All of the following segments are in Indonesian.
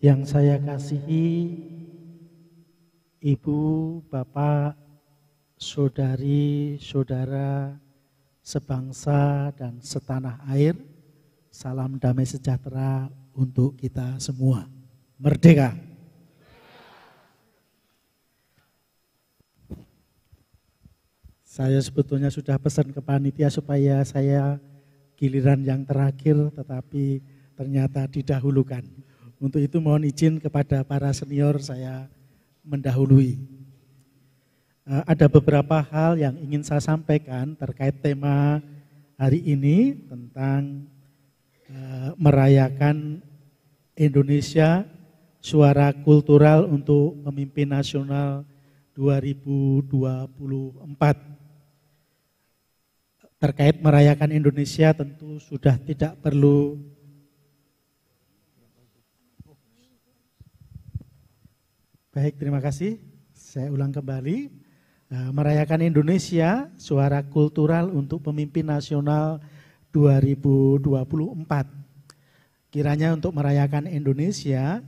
yang saya kasihi ibu, bapak, saudari, saudara, sebangsa dan setanah air. Salam damai sejahtera untuk kita semua. Merdeka. Saya sebetulnya sudah pesan ke panitia supaya saya giliran yang terakhir tetapi ternyata didahulukan. Untuk itu mohon izin kepada para senior saya mendahului. Eh, ada beberapa hal yang ingin saya sampaikan terkait tema hari ini tentang eh, merayakan Indonesia suara kultural untuk pemimpin nasional 2024 terkait merayakan Indonesia tentu sudah tidak perlu Baik, terima kasih. Saya ulang kembali. Eh, merayakan Indonesia, suara kultural untuk pemimpin nasional 2024. Kiranya untuk merayakan Indonesia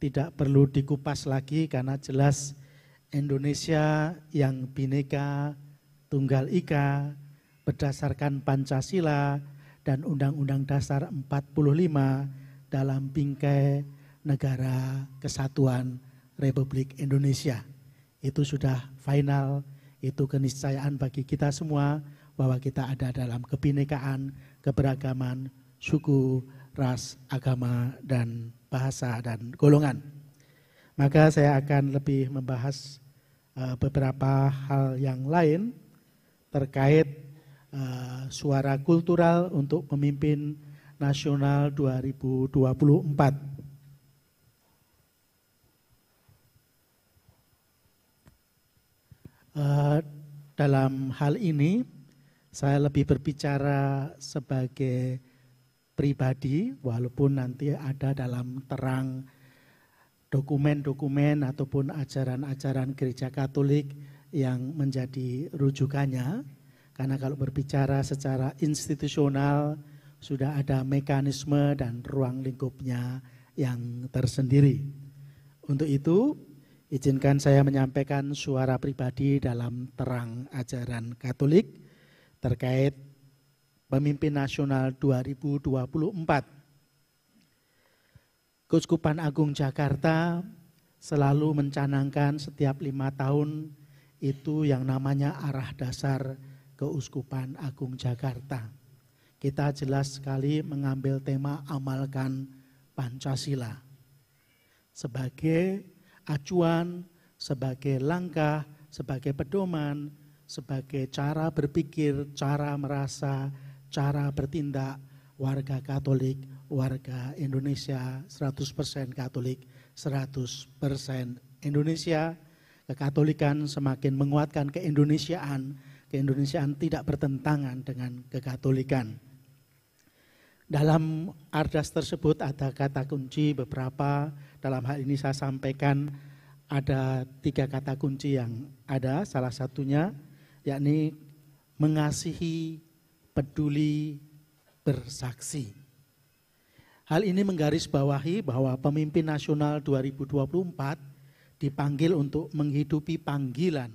tidak perlu dikupas lagi karena jelas Indonesia yang bineka, tunggal ika, berdasarkan Pancasila dan Undang-Undang Dasar 45 dalam bingkai negara kesatuan Republik Indonesia. Itu sudah final, itu keniscayaan bagi kita semua bahwa kita ada dalam kebinekaan, keberagaman, suku, ras, agama, dan bahasa dan golongan. Maka saya akan lebih membahas eh, beberapa hal yang lain terkait eh, suara kultural untuk memimpin nasional 2024. Eh, dalam hal ini saya lebih berbicara sebagai pribadi walaupun nanti ada dalam terang dokumen-dokumen ataupun ajaran-ajaran gereja Katolik yang menjadi rujukannya. Karena kalau berbicara secara institusional sudah ada mekanisme dan ruang lingkupnya yang tersendiri. Untuk itu Izinkan saya menyampaikan suara pribadi dalam terang ajaran Katolik terkait pemimpin nasional 2024. Keuskupan Agung Jakarta selalu mencanangkan setiap lima tahun itu yang namanya arah dasar Keuskupan Agung Jakarta. Kita jelas sekali mengambil tema amalkan Pancasila sebagai acuan, sebagai langkah, sebagai pedoman, sebagai cara berpikir, cara merasa, cara bertindak warga Katolik, warga Indonesia 100% Katolik, 100% Indonesia. Kekatolikan semakin menguatkan keindonesiaan, keindonesiaan tidak bertentangan dengan kekatolikan. Dalam ardas tersebut ada kata kunci beberapa dalam hal ini saya sampaikan ada tiga kata kunci yang ada. Salah satunya yakni mengasihi, peduli, bersaksi. Hal ini menggarisbawahi bahwa pemimpin nasional 2024 dipanggil untuk menghidupi panggilan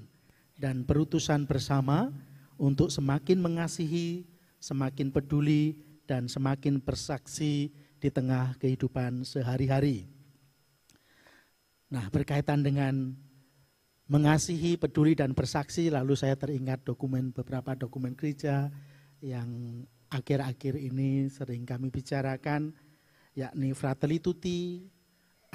dan perutusan bersama untuk semakin mengasihi, semakin peduli, dan semakin bersaksi di tengah kehidupan sehari-hari. Nah, berkaitan dengan mengasihi, peduli, dan bersaksi, lalu saya teringat dokumen beberapa dokumen gereja yang akhir-akhir ini sering kami bicarakan, yakni Fratelli Tutti,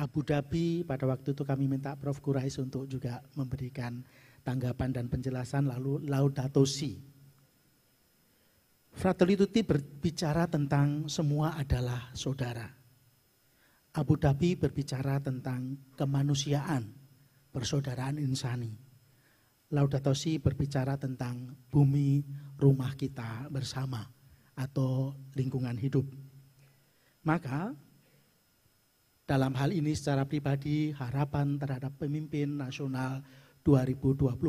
Abu Dhabi, pada waktu itu kami minta Prof. Kurais untuk juga memberikan tanggapan dan penjelasan, lalu Laudato Si. Fratelli Tutti berbicara tentang semua adalah saudara Abu Dhabi berbicara tentang kemanusiaan, persaudaraan insani. Laudatosi berbicara tentang bumi rumah kita bersama atau lingkungan hidup. Maka dalam hal ini secara pribadi harapan terhadap pemimpin nasional 2024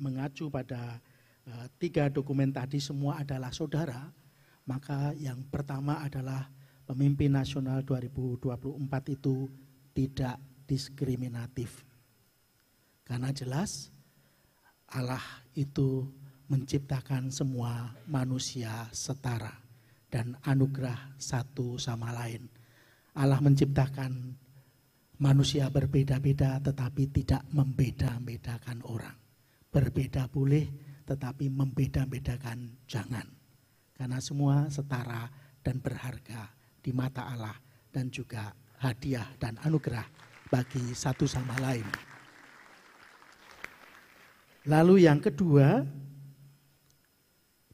mengacu pada eh, tiga dokumen tadi semua adalah saudara, maka yang pertama adalah pemimpin nasional 2024 itu tidak diskriminatif. Karena jelas Allah itu menciptakan semua manusia setara dan anugerah satu sama lain. Allah menciptakan manusia berbeda-beda tetapi tidak membeda-bedakan orang. Berbeda boleh tetapi membeda-bedakan jangan. Karena semua setara dan berharga di mata Allah dan juga hadiah dan anugerah bagi satu sama lain. Lalu yang kedua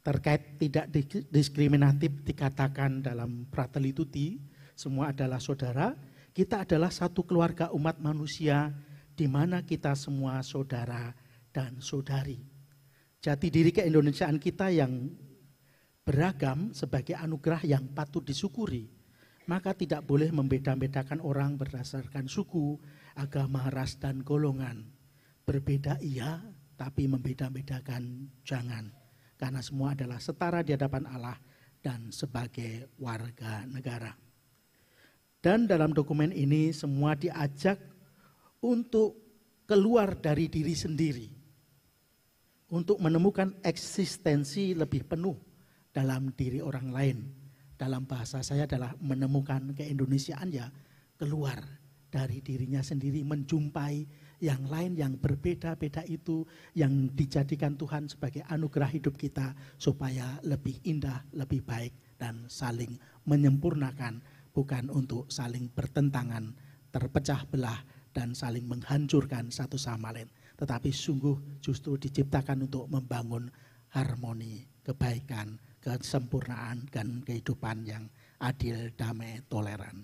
terkait tidak diskriminatif dikatakan dalam Pratelituti semua adalah saudara. Kita adalah satu keluarga umat manusia di mana kita semua saudara dan saudari. Jati diri keindonesiaan kita yang beragam sebagai anugerah yang patut disyukuri maka tidak boleh membeda-bedakan orang berdasarkan suku, agama, ras, dan golongan. Berbeda iya, tapi membeda-bedakan jangan. Karena semua adalah setara di hadapan Allah dan sebagai warga negara. Dan dalam dokumen ini semua diajak untuk keluar dari diri sendiri. Untuk menemukan eksistensi lebih penuh dalam diri orang lain dalam bahasa saya adalah menemukan keindonesiaan ya keluar dari dirinya sendiri menjumpai yang lain yang berbeda-beda itu yang dijadikan Tuhan sebagai anugerah hidup kita supaya lebih indah, lebih baik dan saling menyempurnakan bukan untuk saling bertentangan, terpecah belah dan saling menghancurkan satu sama lain, tetapi sungguh justru diciptakan untuk membangun harmoni, kebaikan, kesempurnaan dan kehidupan yang adil, damai, toleran.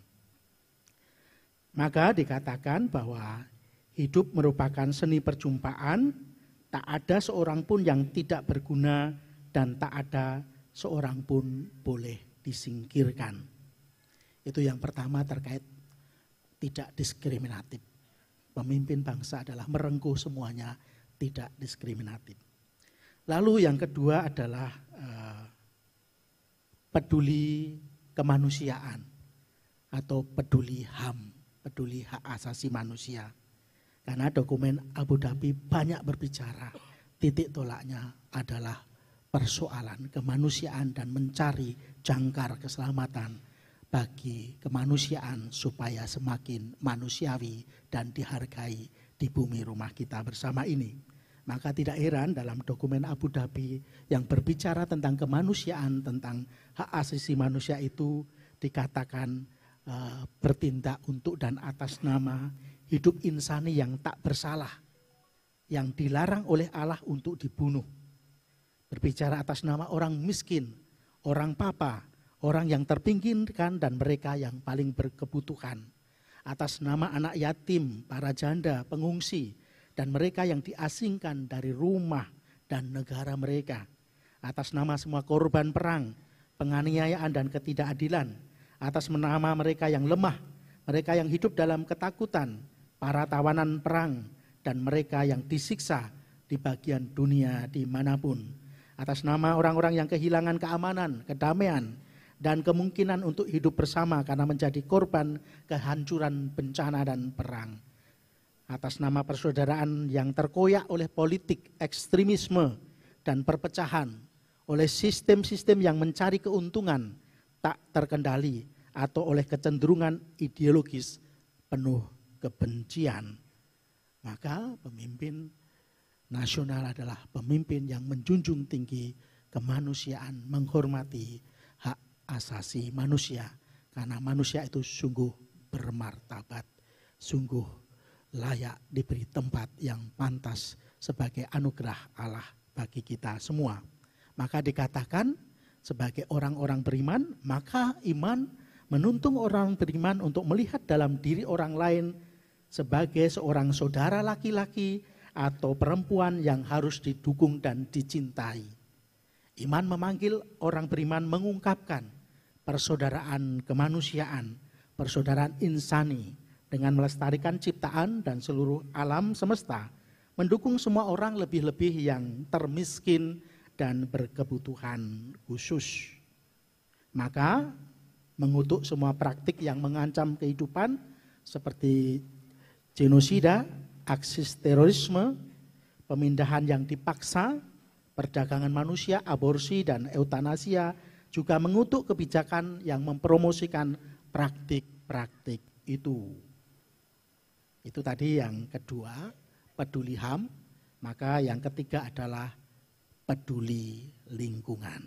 Maka dikatakan bahwa hidup merupakan seni perjumpaan, tak ada seorang pun yang tidak berguna dan tak ada seorang pun boleh disingkirkan. Itu yang pertama terkait tidak diskriminatif. Pemimpin bangsa adalah merengkuh semuanya tidak diskriminatif. Lalu yang kedua adalah uh, peduli kemanusiaan atau peduli HAM, peduli hak asasi manusia. Karena dokumen Abu Dhabi banyak berbicara, titik tolaknya adalah persoalan kemanusiaan dan mencari jangkar keselamatan bagi kemanusiaan supaya semakin manusiawi dan dihargai di bumi rumah kita bersama ini. Maka tidak heran dalam dokumen Abu Dhabi yang berbicara tentang kemanusiaan, tentang hak asasi manusia itu dikatakan uh, bertindak untuk dan atas nama hidup insani yang tak bersalah, yang dilarang oleh Allah untuk dibunuh. Berbicara atas nama orang miskin, orang papa, orang yang terpinggirkan dan mereka yang paling berkebutuhan. Atas nama anak yatim, para janda, pengungsi, dan mereka yang diasingkan dari rumah dan negara mereka atas nama semua korban perang, penganiayaan dan ketidakadilan, atas nama mereka yang lemah, mereka yang hidup dalam ketakutan, para tawanan perang, dan mereka yang disiksa di bagian dunia dimanapun. Atas nama orang-orang yang kehilangan keamanan, kedamaian, dan kemungkinan untuk hidup bersama karena menjadi korban kehancuran bencana dan perang atas nama persaudaraan yang terkoyak oleh politik, ekstremisme, dan perpecahan, oleh sistem-sistem yang mencari keuntungan tak terkendali, atau oleh kecenderungan ideologis penuh kebencian. Maka pemimpin nasional adalah pemimpin yang menjunjung tinggi kemanusiaan, menghormati hak asasi manusia. Karena manusia itu sungguh bermartabat, sungguh layak diberi tempat yang pantas sebagai anugerah Allah bagi kita semua. Maka dikatakan sebagai orang-orang beriman, maka iman menuntun orang beriman untuk melihat dalam diri orang lain sebagai seorang saudara laki-laki atau perempuan yang harus didukung dan dicintai. Iman memanggil orang beriman mengungkapkan persaudaraan kemanusiaan, persaudaraan insani, dengan melestarikan ciptaan dan seluruh alam semesta, mendukung semua orang lebih-lebih yang termiskin dan berkebutuhan khusus. Maka mengutuk semua praktik yang mengancam kehidupan seperti genosida, aksi terorisme, pemindahan yang dipaksa, perdagangan manusia, aborsi, dan eutanasia juga mengutuk kebijakan yang mempromosikan praktik-praktik itu. Itu tadi yang kedua, peduli HAM. Maka yang ketiga adalah peduli lingkungan.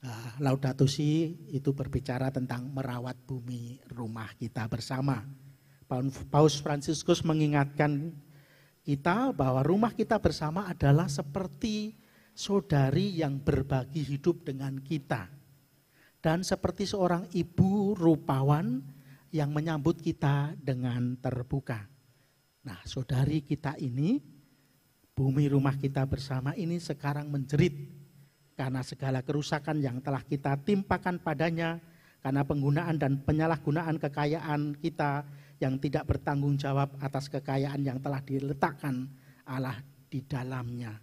Nah, Laudato Si itu berbicara tentang merawat bumi rumah kita bersama. Paus Franciscus mengingatkan kita bahwa rumah kita bersama adalah seperti saudari yang berbagi hidup dengan kita. Dan seperti seorang ibu rupawan yang menyambut kita dengan terbuka. Nah, saudari kita ini, bumi rumah kita bersama ini sekarang menjerit karena segala kerusakan yang telah kita timpakan padanya, karena penggunaan dan penyalahgunaan kekayaan kita yang tidak bertanggung jawab atas kekayaan yang telah diletakkan Allah di dalamnya.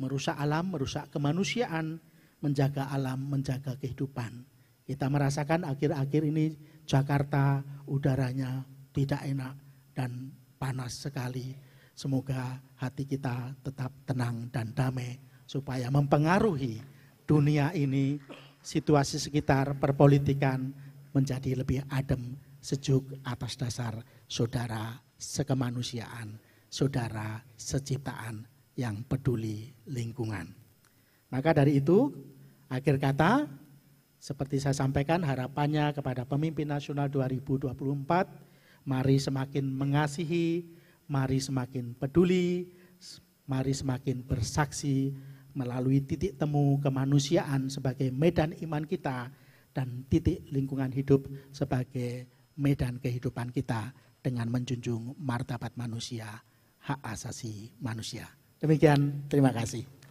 Merusak alam, merusak kemanusiaan, menjaga alam, menjaga kehidupan. Kita merasakan akhir-akhir ini Jakarta udaranya tidak enak dan panas sekali. Semoga hati kita tetap tenang dan damai supaya mempengaruhi dunia ini, situasi sekitar perpolitikan menjadi lebih adem, sejuk atas dasar saudara sekemanusiaan, saudara seciptaan yang peduli lingkungan. Maka dari itu, akhir kata seperti saya sampaikan harapannya kepada pemimpin nasional 2024, mari semakin mengasihi, mari semakin peduli, mari semakin bersaksi melalui titik temu kemanusiaan sebagai medan iman kita dan titik lingkungan hidup sebagai medan kehidupan kita dengan menjunjung martabat manusia, hak asasi manusia. Demikian, terima kasih.